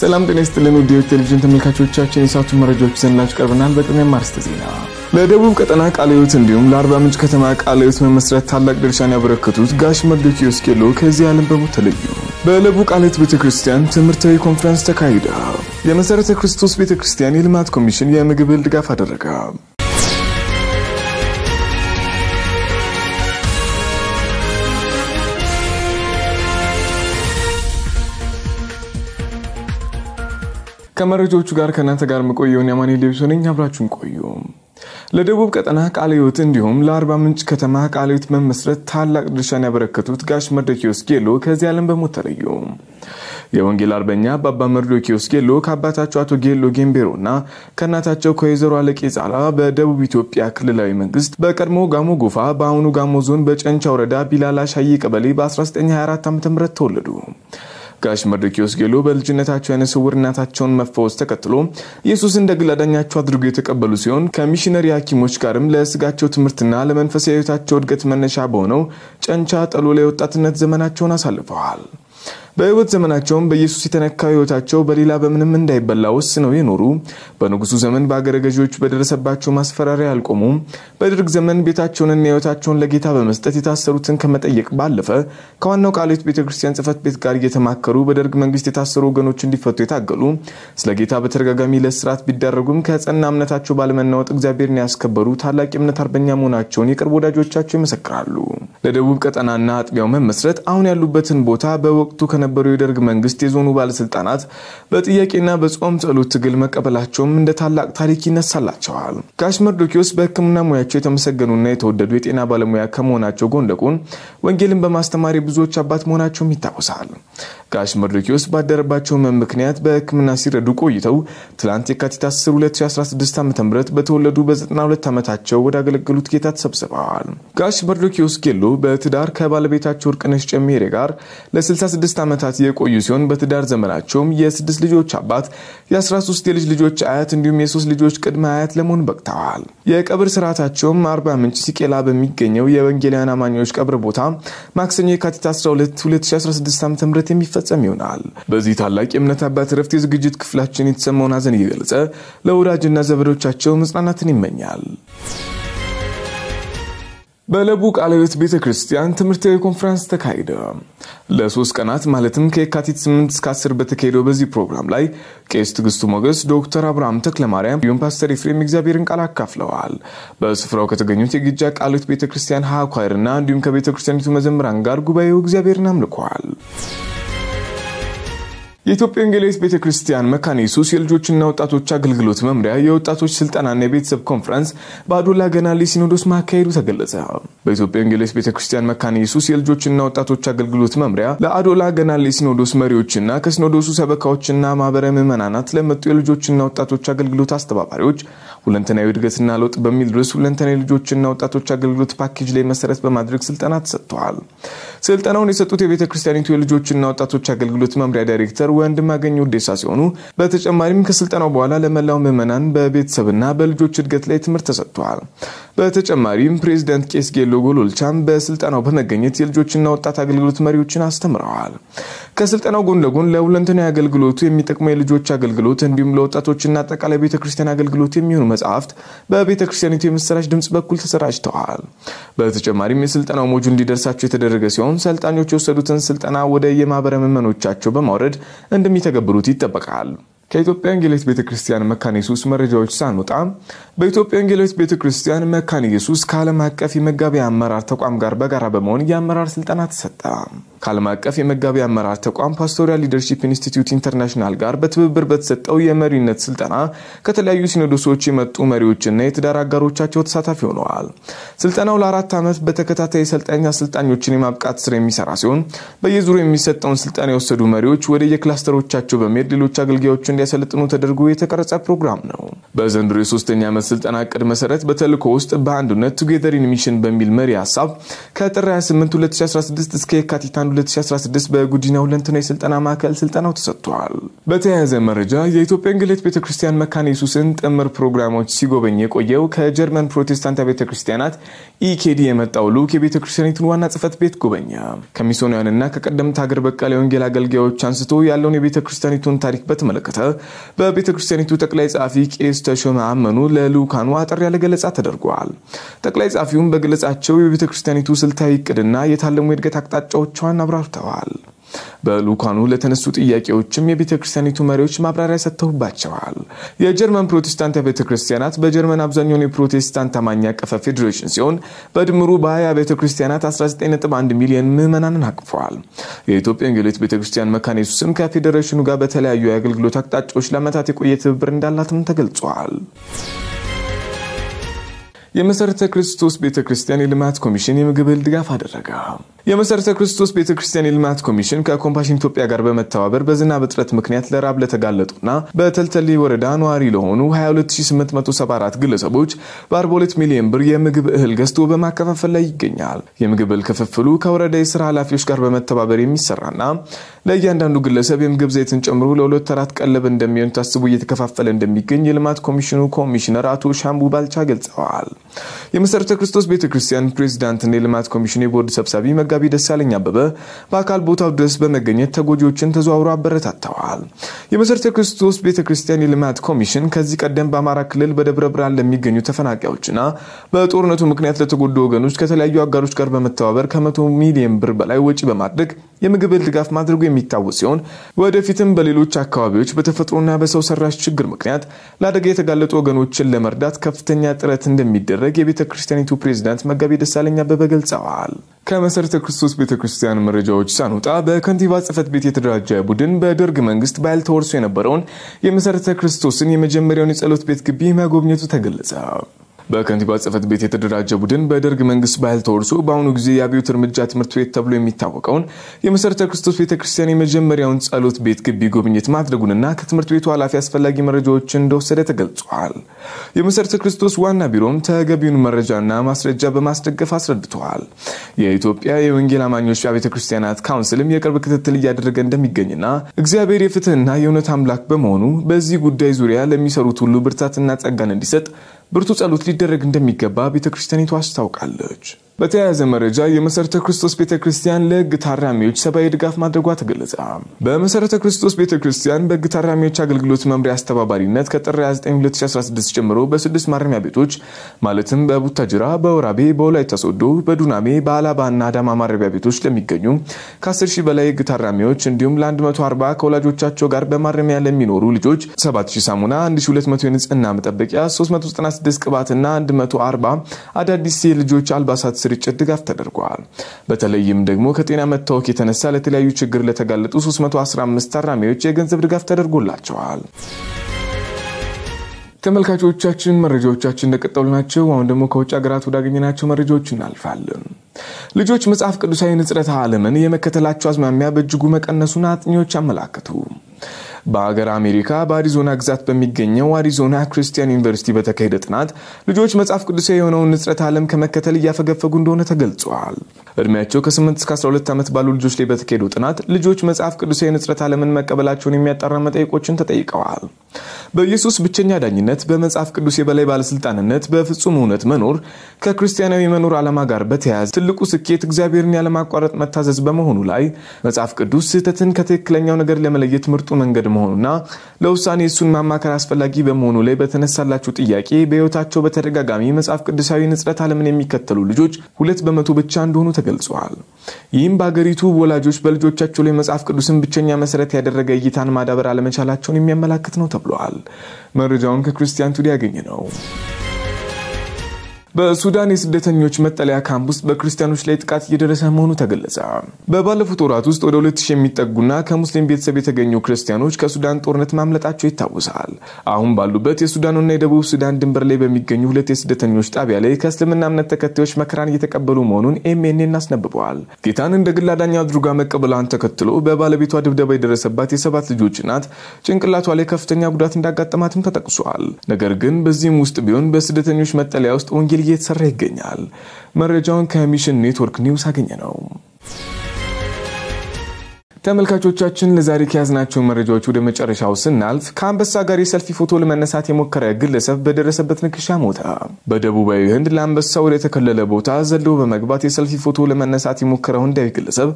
ሰላም ጤና ይስጥልን ውድ ቴሌቪዥን ተመልካቾቻችን የሰዓቱ መረጃዎች ይዘንላችሁ ቀርበናል። በቅድሚያ ማርስተ ዜና ለደቡብ ቀጠና ቃለዮት እንዲሁም ለአርባ ምንጭ ከተማ ቃለዮት መመስረት ታላቅ ድርሻን ያበረከቱት ጋሽ መርዶ ዮስኬሎ ከዚህ ዓለም በሞት ተለዩ። በለቡ ቃለዮት ቤተ ክርስቲያን ትምህርታዊ ኮንፈረንስ ተካሂደ። የመሠረተ ክርስቶስ ቤተ ክርስቲያን የልማት ኮሚሽን የምግብ እህል ድጋፍ አደረገ። ከመረጃዎቹ ጋር ከእናንተ ጋር መቆየውን የማኔ ሌብሶ ነኝ። አብራችሁን ቆዩ። ለደቡብ ቀጠና ቃለ ሕይወት እንዲሁም ለአርባ ምንጭ ከተማ ቃለ ሕይወት መመስረት ታላቅ ድርሻን ያበረከቱት ጋሽ መርዶክዮስ ጌሎ ከዚህ ዓለም በሞት ተለዩ። የወንጌል አርበኛ በአባ መርዶክዮስ ጌሎ ከአባታቸው አቶ ጌሎ ጌምቤሮና ከእናታቸው ከወይዘሮ አለቄ ጻላ በደቡብ ኢትዮጵያ ክልላዊ መንግስት በቀድሞ ጋሞ ጎፋ በአሁኑ ጋሞ ዞን በጨንቻ ወረዳ ቢላላ ሻይ ቀበሌ በ1924 ዓ ም ተወለዱ። ጋሽ መርዶኪዎስ ጌሎ በልጅነታቸው ዓይነ እናታቸውን መፈወስ ተከትሎ ኢየሱስ እንደ ግል አዳኛቸው አድርገው የተቀበሉ ሲሆን ከሚሽነሪ ሐኪሞች ጋርም ለስጋቸው ትምህርትና ለመንፈሳዊ ሕይወታቸው እድገት መነሻ በሆነው ጨንቻ ጠሎ ላይ ወጣትነት ዘመናቸውን አሳልፈዋል። በሕይወት ዘመናቸውም በኢየሱስ የተነካ ሕይወታቸው በሌላ በምንም እንዳይበላ ወስነው የኖሩ በንጉሱ ዘመን በአገረ ገዢዎች በደረሰባቸው ማስፈራሪያ ያልቆሙ በድርግ ዘመን ቤታቸውንና ሕይወታቸውን ለጌታ በመስጠት የታሰሩትን ከመጠየቅ ባለፈ ከዋናው ቃልዮት ቤተ ክርስቲያን ጽፈት ቤት ጋር እየተማከሩ በደርግ መንግስት የታሰሩ ወገኖች እንዲፈቱ የታገሉ ስለ ጌታ በተደጋጋሚ ለስርዓት ቢዳረጉም ከጸና እምነታቸው ባለመናወጥ እግዚአብሔርን ያስከበሩ ታላቅ እምነት አርበኛ መሆናቸውን የቅርብ ወዳጆቻቸው ይመሰክራሉ። ለደቡብ ቀጠናና አጥቢያው መመስረት አሁን ያሉበትን ቦታ በወቅቱ ከነ የነበረው የደርግ መንግስት የዞኑ ባለስልጣናት በጥያቄና በጾም ጸሎት ትግል መቀበላቸውም እንደ ታላቅ ታሪክ ይነሳላቸዋል። ጋሽ መርዶኪዎስ በሕክምና ሙያቸው የተመሰገኑና የተወደዱ የጤና ባለሙያ ከመሆናቸው ጎን ለጎን ወንጌልን በማስተማር ብዙዎች አባት መሆናቸውም ይታወሳል። ጋሽ መርዶኪዎስ ባደረባቸው ህመም ምክንያት በሕክምና ሲረዱ ቆይተው ትላንት የካቲት 10 2016 ዓ ም በተወለዱ በ92 ዓመታቸው አገለገሉት ጌታ ተሰብስበዋል። ጋሽ መርዶኪዎስ ጌሎ በትዳር ከባለቤታቸው እርቅነሽ ጨሜሬ ጋር ለ66 ዓመታት የቆዩ ሲሆን በትዳር ዘመናቸውም የስድስት ልጆች አባት፣ የ13 የልጅ ልጆች አያት እንዲሁም የሶስት ልጆች ቅድመ አያት ለመሆን በቅተዋል። የቀብር ስርዓታቸውም አርባ ምንጭ ሲቄላ በሚገኘው የወንጌላውያን አማኞች ቀብር ቦታ ማክሰኞ የካቲት 12 2016 ዓ ም የሚፈጸም ይሆናል። በዚህ ታላቅ የእምነት አባት ረፍት የዝግጅት ክፍላችን የተሰማውን ሀዘን እየገለጸ ለወዳጅና ዘመዶቻቸው መጽናናትን ይመኛል። በለቡ ቃለቤት ቤተ ክርስቲያን ትምህርታዊ ኮንፈረንስ ተካሄደ። ለሶስት ቀናት ማለትም ከየካቲት 8 እስከ 10 በተካሄደው በዚህ ፕሮግራም ላይ ቄስ ትግስቱ ሞገስ፣ ዶክተር አብርሃም ተክለማርያም እንዲሁም ፓስተር ኤፍሬም እግዚአብሔርን ቃል አካፍለዋል። በስፍራው ከተገኙት የግጃ ቃለ ቤተ ክርስቲያን ሀኳይርና እንዲሁም ከቤተ ክርስቲያኒቱ መዘምራን ጋር ጉባኤው እግዚአብሔርን አምልኳል። የኢትዮጵያ ወንጌላዊት ቤተ ክርስቲያን መካነ ኢየሱስ የልጆችና ወጣቶች አገልግሎት መምሪያ የወጣቶች ስልጠናና የቤተሰብ ኮንፈረንስ በአዶላ ገናሌ ሲኖዶስ ማካሄዱ ተገለጸ። በኢትዮጵያ ወንጌላዊት ቤተ ክርስቲያን መካነ ኢየሱስ የልጆችና ወጣቶች አገልግሎት መምሪያ ለአዶላ ገናሌ ሲኖዶስ መሪዎችና ከሲኖዶሱ ሰበካዎችና ማህበረ ምዕመናናት ለመጡ የልጆችና ወጣቶች አገልግሎት አስተባባሪዎች ሁለንተናዊ እድገትና ለውጥ በሚል ርዕስ ሁለንተናዊ ልጆችና ወጣቶች አገልግሎት ፓኬጅ ላይ መሰረት በማድረግ ስልጠና ተሰጥተዋል። ስልጠናውን የሰጡት የቤተ ክርስቲያኒቱ የልጆችና ወጣቶች አገልግሎት መምሪያ ዳይሬክተር ወንድም አገኘ ውዴሳ ሲሆኑ በተጨማሪም ከስልጠናው በኋላ ለመላው ምዕመናን በቤተሰብና በልጆች እድገት ላይ ትምህርት ተሰጥተዋል። በተጨማሪም ፕሬዚደንት ቄስጌሎ ጎሎልቻም በስልጠናው በመገኘት የልጆችና ወጣት አገልግሎት መሪዎችን አስተምረዋል። ከስልጠናው ጎን ለጎን ለሁለንተና አገልግሎቱ የሚጠቅሙ የልጆች አገልግሎት እንዲሁም ለወጣቶችና አጠቃላይ ቤተክርስቲያን አገልግሎት የሚሆኑ መጽሐፍት በቤተክርስቲያኒቱ ክርስቲያኒቱ የምስራች ድምፅ በኩል ተሰራጭተዋል። በተጨማሪም የስልጠናው ሞጁ እንዲደርሳቸው የተደረገ ሲሆን ሰልጣኞች የወሰዱትን ስልጠና ወደ የማህበረ ምዕመኖቻቸው በማውረድ እንደሚተገብሩት ይጠበቃል። ከኢትዮጵያ ወንጌላዊት ቤተ ክርስቲያን መካነ ኢየሱስ መረጃዎች ሳንወጣ በኢትዮጵያ ወንጌላዊት ቤተ ክርስቲያን መካነ ኢየሱስ ከዓለም አቀፍ የመጋቢ አመራር ተቋም ጋር በጋራ በመሆን የአመራር ስልጠና ተሰጠ። ከዓለም አቀፍ የመጋቢ አመራር ተቋም ፓስቶሪያል ሊደርሺፕ ኢንስቲትዩት ኢንተርናሽናል ጋር በትብብር በተሰጠው የመሪነት ስልጠና ከተለያዩ ሲኖዶሶች የመጡ መሪዎችና የትዳር አጋሮቻቸው ተሳታፊ ሆነዋል። ስልጠናው ለአራት ዓመት በተከታታይ ሰልጣኝ አሰልጣኞችን የማብቃት ስራ የሚሰራ ሲሆን በየዙሩ የሚሰጠውን ስልጠና የወሰዱ መሪዎች ወደ የክላስተሮቻቸው በመሄድ ሌሎች አገልጋዮች እንዲያሰለጥኑ ተደርጎ የተቀረጸ ፕሮግራም ነው። በዘንድሮ የሶስተኛ ዓመት ስልጠና እቅድ መሰረት በተልእኮ ውስጥ በአንድነት ቱጌዘሪን ሚሽን በሚል መሪ ሀሳብ ከጥር 28 2016 እስከ የካቲት 1 2016 በጉዲና ሁለንትና የስልጠና ማዕከል ስልጠናው ተሰጥቷል። በተያያዘ መረጃ የኢትዮጵያ ወንጌላዊት ቤተክርስቲያን መካነ ኢየሱስን ጥምር ፕሮግራሞች ሲጎበኝ የቆየው ከጀርመን ፕሮቴስታንት ቤተክርስቲያናት ኢኬዲ e የመጣው ልዑክ የቤተክርስቲያኒቱን ዋና ጽህፈት ቤት ጎበኘ። ከሚስዮናውያንና ከቀደምት ሀገር በቀል የወንጌል አገልጋዮች አንስቶ ያለውን የቤተክርስቲያኒቱን ታሪክ በተመለከተ በቤተ ክርስቲያኒቱ ጠቅላይ ጸሐፊ ቄስ ተሾመ አመኑ አጠር ያለ ገለጻ ተደርጓል። ጠቅላይ ጸሐፊውም በገለጻቸው የቤተ ክርስቲያኒቱ ስልታዊ እቅድና የታለሙ የእድገት አቅጣጫዎቿን አብራርተዋል። በልኡካኑ ለተነሱ ጥያቄዎችም የቤተ ክርስቲያኒቱ መሪዎች ማብራሪያ ሰጥተውባቸዋል። የጀርመን ፕሮቴስታንት ቤተ ክርስቲያናት በጀርመን አብዛኛውን የፕሮቴስታንት አማኝ ያቀፈ ፌዴሬሽን ሲሆን በድምሩ በሀያ 20 ቤተ ክርስቲያናት 19.1 ሚሊዮን ምዕመናንን አቅፈዋል። የኢትዮጵያ ወንጌላዊት ቤተ ክርስቲያን መካነ ኢየሱስም ከፌዴሬሽኑ ጋር በተለያዩ የአገልግሎት አቅጣጫዎች ለመታት የቆየ ትብብር እንዳላትም ተገልጿል። የመሠረተ ክርስቶስ ቤተ ክርስቲያን የልማት ኮሚሽን የምግብ እህል ድጋፍ አደረገ። የመሠረተ ክርስቶስ ቤተ ክርስቲያን የልማት ኮሚሽን ከኮምፓሽን ኢትዮጵያ ጋር በመተባበር በዝናብ እጥረት ምክንያት ለራብ ለተጋለጡና በተልተሌ ወረዳ ነዋሪ ለሆኑ 22874 ግለሰቦች በ42 ሚሊዮን ብር የምግብ እህል ገዝቶ በማከፋፈል ላይ ይገኛል። የምግብ እህል ክፍፍሉ ከወረዳ የስራ ኃላፊዎች ጋር በመተባበር የሚሰራና ለእያንዳንዱ ግለሰብ የምግብ ዘይትን ጨምሮ ለሁለት ተራት ቀለብ እንደሚሆን ታስቡ እየተከፋፈለ እንደሚገኝ የልማት ኮሚሽኑ ኮሚሽነር አቶ ሻምቡ ባልቻ ገልጸዋል። የመሠረተ ክርስቶስ ቤተ ክርስቲያን ፕሬዚዳንትና የልማት ኮሚሽን የቦርድ ሰብሳቢ መጋቢ ደሳለኝ አበበ በአካል ቦታው ድረስ በመገኘት ተጎጂዎችን ተዘዋውሮ አበረታተዋል። የመሠረተ ክርስቶስ ቤተ ክርስቲያን የልማት ኮሚሽን ከዚህ ቀደም በአማራ ክልል በደብረ ብርሃን ለሚገኙ ተፈናቃዮችና በጦርነቱ ምክንያት ለተጎዱ ወገኖች ከተለያዩ አጋሮች ጋር በመተባበር ከመቶ ሚሊዮን ብር በላይ ወጪ በማድረግ የምግብ እህል ድጋፍ ማድረጉ የሚታወስ ሲሆን ወደፊትም በሌሎች አካባቢዎች በተፈጥሮና በሰው ሰራሽ ችግር ምክንያት ለአደጋ የተጋለጡ ወገኖችን ለመርዳት ከፍተኛ ጥረት እንደሚደረግ እንደሚደረግ የቤተ ክርስቲያኒቱ ፕሬዚዳንት መጋቢ ደሳለኝ አበበ ገልጸዋል። ከመሰረተ ክርስቶስ ቤተ ክርስቲያን መረጃዎች ሳንወጣ በከንቲባ ጽህፈት ቤት የተደራጀ ቡድን በደርግ መንግስት በኃይል ተወርሶ የነበረውን የመሰረተ ክርስቶስን የመጀመሪያውን የጸሎት ቤት ግቢ መጎብኘቱ ተገለጸ። በከንቲባ ጽህፈት ቤት የተደራጀ ቡድን በደርግ መንግስት ባህል ተወርሶ በአሁኑ ጊዜ የአብዮት እርምጃ ትምህርት ቤት ተብሎ የሚታወቀውን የመሰረተ ክርስቶስ ቤተ ክርስቲያን የመጀመሪያውን ጸሎት ቤት ግቢ ጉብኝት ማድረጉንና ከትምህርት ቤቱ ኃላፊ አስፈላጊ መረጃዎችን እንደወሰደ ተገልጿል። የመሰረተ ክርስቶስ ዋና ቢሮም ተገቢውን መረጃና ማስረጃ በማስደገፍ አስረድተዋል። የኢትዮጵያ የወንጌል አማኞች አብያተ ክርስቲያናት ካውንስልም የቅርብ ክትትል እያደረገ እንደሚገኝና እግዚአብሔር የፍትህና የእውነት አምላክ በመሆኑ በዚህ ጉዳይ ዙሪያ ለሚሰሩት ሁሉ ብርታትና ጸጋን እንዲሰጥ ብርቱ ጸሎት ሊደረግ እንደሚገባ ቤተ ክርስቲያኒቱ አስታውቃለች። በተያያዘ መረጃ የመሰረተ ክርስቶስ ቤተ ክርስቲያን ለህግ ታራሚዎች ሰብአዊ ድጋፍ ማድረጓ ተገለጸ። በመሰረተ ክርስቶስ ቤተ ክርስቲያን በህግ ታራሚዎች አገልግሎት መምሪያ አስተባባሪነት ከጥር 29 2016 ጀምሮ በስድስት ማረሚያ ቤቶች ማለትም በቡታጅራ፣ በወራቤ፣ በወላይታ ሶዶ፣ በዱናሜ፣ በአላባና አዳማ ማረሚያ ቤቶች ለሚገኙ ከ10 ሺህ በላይ ህግ ታራሚዎች እንዲሁም ለ140 ከወላጆቻቸው ጋር በማረሚያ ለሚኖሩ ልጆች 7000 ሳሙና፣ 1200 የንጽህና መጠበቂያ፣ 396 ቅባትና 140 አዳዲስ የልጆች አልባሳት ስርጭት ድጋፍ ተደርጓል። በተለይም ደግሞ ከጤና መታወክ የተነሳ ለተለያዩ ችግር ለተጋለጡ 315 ታራሚዎች የገንዘብ ድጋፍ ተደርጎላቸዋል። ተመልካቾቻችን መረጃዎቻችን እንደቀጠሉ ናቸው። አሁን ደግሞ ከውጭ ሀገራት ወዳገኘናቸው መረጃዎች እናልፋለን። ልጆች መጽሐፍ ቅዱሳዊ ንጽረተ ዓለምን የመከተላቸው አዝማሚያ በእጅጉ መቀነሱን አጥኚዎች አመላከቱ። በሀገር አሜሪካ በአሪዞና ግዛት በሚገኘው አሪዞና ክርስቲያን ዩኒቨርሲቲ በተካሄደ ጥናት ልጆች መጽሐፍ ቅዱሳዊ የሆነውን ንጽረት ዓለም ከመከተል እያፈገፈጉ እንደሆነ ተገልጿል። እድሜያቸው ከ8 እስከ 12 ዓመት ባሉ ልጆች ላይ በተካሄደው ጥናት ልጆች መጽሐፍ ቅዱሳዊ ንጽረት ዓለምን መቀበላቸውን የሚያጠራ መጠይቆችን ተጠይቀዋል። በኢየሱስ ብቸኛ ዳኝነት፣ በመጽሐፍ ቅዱስ የበላይ ባለስልጣንነት፣ በፍጹም እውነት መኖር ከክርስቲያናዊ መኖር ዓላማ ጋር በተያያዘ ትልቁ ስኬት እግዚአብሔርን ያለማቋረጥ መታዘዝ በመሆኑ ላይ መጽሐፍ ቅዱስ ስህተትን ከትክክለኛው ነገር ለመለየት ምርጡ መንገድ መሆኑና ለውሳኔ እሱን ማማከር አስፈላጊ በመሆኑ ላይ በተነሳላችሁ ጥያቄ በሕይወታቸው በተደጋጋሚ መጽሐፍ ቅዱሳዊ ንጽረት ዓለምን የሚከተሉ ልጆች ሁለት በመቶ ብቻ እንደሆኑ ተገልጸዋል። ይህም በአገሪቱ ወላጆች በልጆቻቸው ላይ መጽሐፍ ቅዱስን ብቸኛ መሰረት ያደረገ እይታን ማዳበር አለመቻላቸውን የሚያመላክት ነው ተብለዋል። መረጃውን ከክርስቲያን ቱዲ ያገኘ ነው። በሱዳን የስደተኞች መጠለያ ካምፕ ውስጥ በክርስቲያኖች ላይ ጥቃት እየደረሰ መሆኑ ተገለጸ። በባለፉት ወራት ውስጥ ወደ 2000 የሚጠጉና ከሙስሊም ቤተሰብ የተገኙ ክርስቲያኖች ከሱዳን ጦርነት ማምለጣቸው ይታወሳል። አሁን ባሉበት የሱዳንና የደቡብ ሱዳን ድንበር ላይ በሚገኙ ሁለት የስደተኞች ጣቢያ ላይ ከእስልምና እምነት ተከታዮች መከራን እየተቀበሉ መሆኑን ኤምኤንኤን አስነብበዋል። ጌታን እንደ ግል አዳኝ አድርጋ መቀበሏን ተከትሎ በባለቤቷ ድብደባ የደረሰባት የሰባት ልጆች እናት ጭንቅላቷ ላይ ከፍተኛ ጉዳት እንዳጋጠማትም ተጠቅሷል። ነገር ግን በዚህም ውስጥ ቢሆን በስደተኞች መጠለያ ውስጥ ወንጌል እየተሰራ ይገኛል። መረጃውን ከሚሽን ኔትወርክ ኒውስ አገኘ ነው። ተመልካቾቻችን ለዛሬ ከያዝናቸው መረጃዎች ወደ መጨረሻው ስናልፍ ከአንበሳ ጋር የሰልፊ ፎቶ ለመነሳት የሞከረ ግለሰብ በደረሰበት ንክሻ ሞተ። በደቡባዊ ህንድ ለአንበሳ ወደ ተከለለ ቦታ ዘሎ በመግባት የሰልፊ ፎቶ ለመነሳት የሞከረው ህንዳዊ ግለሰብ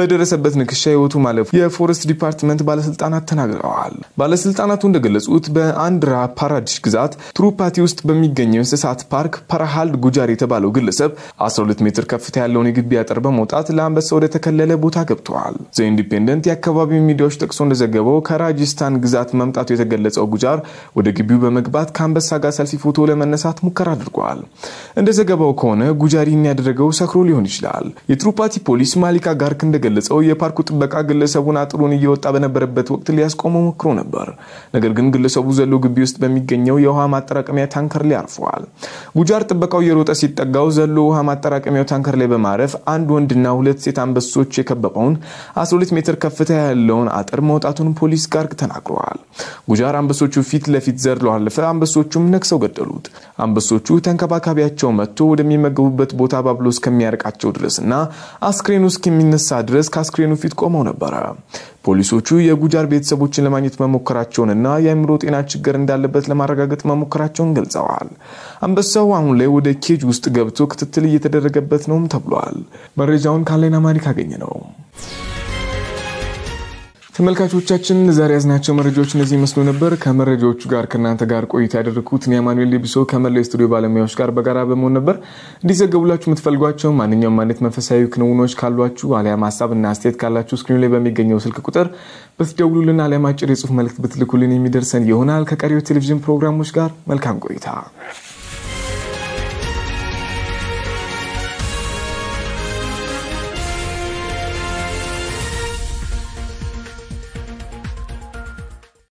በደረሰበት ንክሻ ህይወቱ ማለፉ የፎረስት ዲፓርትመንት ባለስልጣናት ተናግረዋል። ባለስልጣናቱ እንደገለጹት በአንድራ ፓራዲሽ ግዛት ትሩፓቲ ውስጥ በሚገኘው እንስሳት ፓርክ ፓራሃልድ ጉጃር የተባለው ግለሰብ 12 ሜትር ከፍታ ያለውን የግቢ አጥር በመውጣት ለአንበሳ ወደ ተከለለ ቦታ ገብተዋል። ኢንዲፔንደንት የአካባቢ ሚዲያዎች ጠቅሶ እንደዘገበው ከራጅስታን ግዛት መምጣቱ የተገለጸው ጉጃር ወደ ግቢው በመግባት ከአንበሳ ጋር ሰልፊ ፎቶ ለመነሳት ሙከራ አድርጓል። እንደዘገበው ከሆነ ጉጃሪን ያደረገው ሰክሮ ሊሆን ይችላል። የትሩፓቲ ፖሊስ ማሊካ ጋርክ እንደገለጸው የፓርኩ ጥበቃ ግለሰቡን አጥሩን እየወጣ በነበረበት ወቅት ሊያስቆመው ሞክሮ ነበር። ነገር ግን ግለሰቡ ዘሎ ግቢ ውስጥ በሚገኘው የውሃ ማጠራቀሚያ ታንከር ላይ አርፈዋል። ጉጃር ጥበቃው የሮጠ ሲጠጋው ዘሎ ውሃ ማጠራቀሚያው ታንከር ላይ በማረፍ አንድ ወንድና ሁለት ሴት አንበሶች የከበበውን 12 ሜትር ከፍታ ያለውን አጥር መውጣቱን ፖሊስ ጋር ተናግረዋል። ጉጃር አንበሶቹ ፊት ለፊት ዘር አለፈ። አንበሶቹም ነክሰው ገደሉት። አንበሶቹ ተንከባካቢያቸው መጥቶ ወደሚመገቡበት ቦታ ባብሎ እስከሚያርቃቸው ድረስ እና አስክሬኑ እስከሚነሳ ድረስ ከአስክሬኑ ፊት ቆመው ነበረ። ፖሊሶቹ የጉጃር ቤተሰቦችን ለማግኘት መሞከራቸውንና የአእምሮ ጤና ችግር እንዳለበት ለማረጋገጥ መሞከራቸውን ገልጸዋል። አንበሳው አሁን ላይ ወደ ኬጅ ውስጥ ገብቶ ክትትል እየተደረገበት ነውም ተብሏል። መረጃውን ካለን አማሪክ አገኘ ነው። ተመልካቾቻችን ዛሬ ያዝናቸው መረጃዎች እነዚህ ይመስሉ ነበር። ከመረጃዎቹ ጋር ከእናንተ ጋር ቆይታ ያደረግኩት የማኑኤል ሌቢሶ ከመላው የስቱዲዮ ባለሙያዎች ጋር በጋራ በመሆን ነበር። እንዲዘገቡላችሁ የምትፈልጓቸው ማንኛውም አይነት መንፈሳዊ ክንውኖች ካሏችሁ አሊያም ሀሳብና አስተያየት ካላችሁ እስክሪኑ ላይ በሚገኘው ስልክ ቁጥር ብትደውሉልን አሊያም አጭር የጽሁፍ መልእክት ብትልኩልን የሚደርሰን ይሆናል። ከቀሪው ቴሌቪዥን ፕሮግራሞች ጋር መልካም ቆይታ